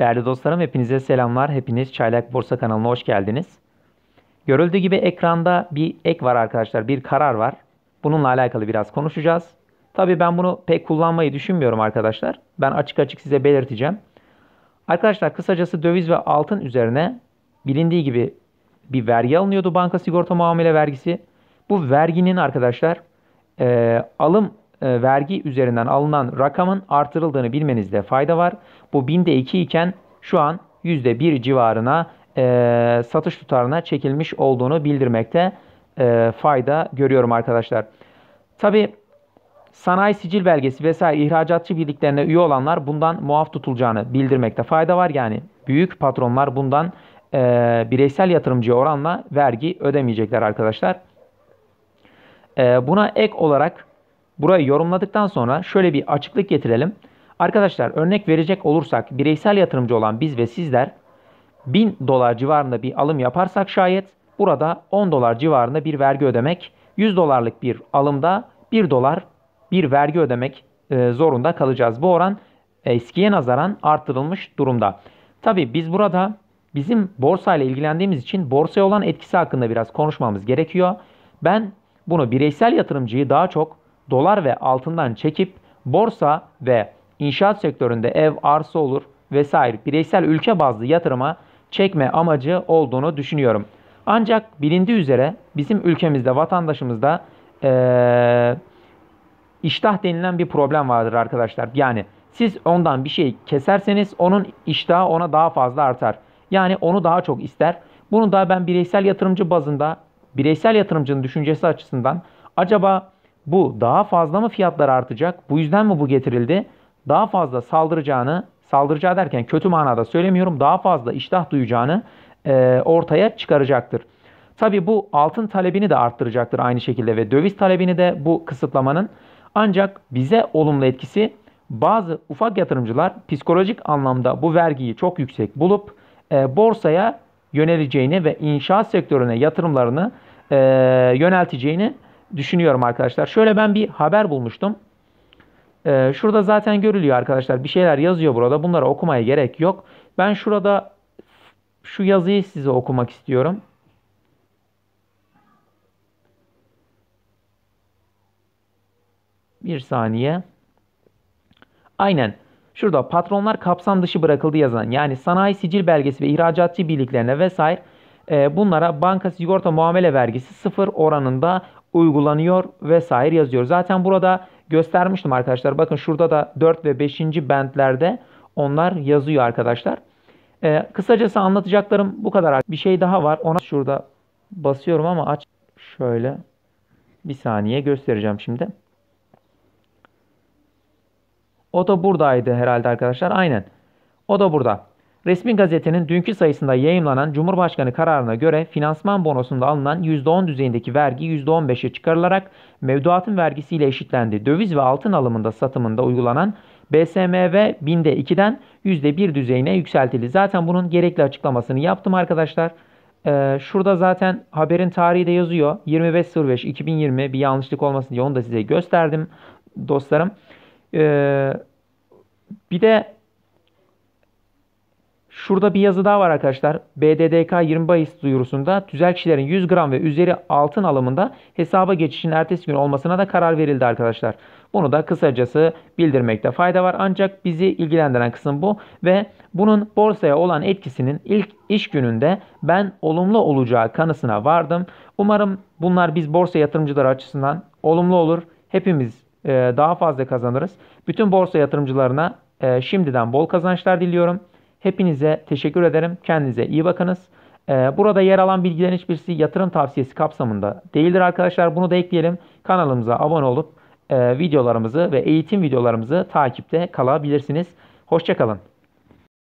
Değerli dostlarım hepinize selamlar. Hepiniz Çaylak Borsa kanalına hoş geldiniz. Görüldüğü gibi ekranda bir ek var arkadaşlar. Bir karar var. Bununla alakalı biraz konuşacağız. Tabii ben bunu pek kullanmayı düşünmüyorum arkadaşlar. Ben açık açık size belirteceğim. Arkadaşlar kısacası döviz ve altın üzerine bilindiği gibi bir vergi alınıyordu banka sigorta muamele vergisi. Bu verginin arkadaşlar e, alım e, vergi üzerinden alınan rakamın artırıldığını bilmenizde fayda var. Bu binde 2 iken şu an %1 civarına e, satış tutarına çekilmiş olduğunu bildirmekte e, fayda görüyorum arkadaşlar. Tabi sanayi sicil belgesi vesaire ihracatçı birliklerine üye olanlar bundan muaf tutulacağını bildirmekte fayda var. Yani büyük patronlar bundan e, bireysel yatırımcı oranla vergi ödemeyecekler arkadaşlar. E, buna ek olarak burayı yorumladıktan sonra şöyle bir açıklık getirelim. Arkadaşlar örnek verecek olursak bireysel yatırımcı olan biz ve sizler 1000 dolar civarında bir alım yaparsak şayet burada 10 dolar civarında bir vergi ödemek, 100 dolarlık bir alımda 1 dolar bir vergi ödemek e, zorunda kalacağız. Bu oran eskiye nazaran artırılmış durumda. Tabi biz burada bizim borsayla ilgilendiğimiz için borsaya olan etkisi hakkında biraz konuşmamız gerekiyor. Ben bunu bireysel yatırımcıyı daha çok dolar ve altından çekip borsa ve inşaat sektöründe ev, arsa olur vesaire bireysel ülke bazlı yatırıma çekme amacı olduğunu düşünüyorum. Ancak bilindiği üzere bizim ülkemizde vatandaşımızda ee, iştah denilen bir problem vardır arkadaşlar. Yani siz ondan bir şey keserseniz onun iştahı ona daha fazla artar. Yani onu daha çok ister. Bunu da ben bireysel yatırımcı bazında, bireysel yatırımcının düşüncesi açısından acaba bu daha fazla mı fiyatlar artacak? Bu yüzden mi bu getirildi? Daha fazla saldıracağını, saldıracağı derken kötü manada söylemiyorum. Daha fazla iştah duyacağını e, ortaya çıkaracaktır. Tabi bu altın talebini de arttıracaktır aynı şekilde ve döviz talebini de bu kısıtlamanın. Ancak bize olumlu etkisi bazı ufak yatırımcılar psikolojik anlamda bu vergiyi çok yüksek bulup e, borsaya yöneleceğini ve inşaat sektörüne yatırımlarını e, yönelteceğini düşünüyorum arkadaşlar. Şöyle ben bir haber bulmuştum. Ee, şurada zaten görülüyor arkadaşlar. Bir şeyler yazıyor burada. Bunları okumaya gerek yok. Ben şurada şu yazıyı size okumak istiyorum. Bir saniye. Aynen. Şurada patronlar kapsam dışı bırakıldı yazan yani sanayi sicil belgesi ve ihracatçı birliklerine vesaire e, bunlara banka sigorta muamele vergisi sıfır oranında uygulanıyor vesaire yazıyor. Zaten burada göstermiştim arkadaşlar. Bakın şurada da 4 ve 5. bentlerde onlar yazıyor arkadaşlar. Ee, kısacası anlatacaklarım bu kadar. Bir şey daha var. Ona şurada basıyorum ama aç şöyle bir saniye göstereceğim şimdi. O da buradaydı herhalde arkadaşlar. Aynen. O da burada. Resmi gazetenin dünkü sayısında yayımlanan Cumhurbaşkanı kararına göre finansman bonosunda alınan %10 düzeyindeki vergi %15'e çıkarılarak mevduatın vergisiyle eşitlendi. Döviz ve altın alımında satımında uygulanan BSMV binde 2'den %1 düzeyine yükseltildi. Zaten bunun gerekli açıklamasını yaptım arkadaşlar. Ee, şurada zaten haberin tarihi de yazıyor. 25.05.2020 bir yanlışlık olmasın diye onu da size gösterdim dostlarım. Ee, bir de Şurada bir yazı daha var arkadaşlar. BDDK 20 bahis duyurusunda tüzel kişilerin 100 gram ve üzeri altın alımında hesaba geçişin ertesi gün olmasına da karar verildi arkadaşlar. Bunu da kısacası bildirmekte fayda var. Ancak bizi ilgilendiren kısım bu ve bunun borsaya olan etkisinin ilk iş gününde ben olumlu olacağı kanısına vardım. Umarım bunlar biz borsa yatırımcıları açısından olumlu olur. Hepimiz e, daha fazla kazanırız. Bütün borsa yatırımcılarına e, şimdiden bol kazançlar diliyorum. Hepinize teşekkür ederim. Kendinize iyi bakınız. Ee, burada yer alan bilgilerin hiçbirisi yatırım tavsiyesi kapsamında değildir arkadaşlar. Bunu da ekleyelim. Kanalımıza abone olup e, videolarımızı ve eğitim videolarımızı takipte kalabilirsiniz. Hoşçakalın.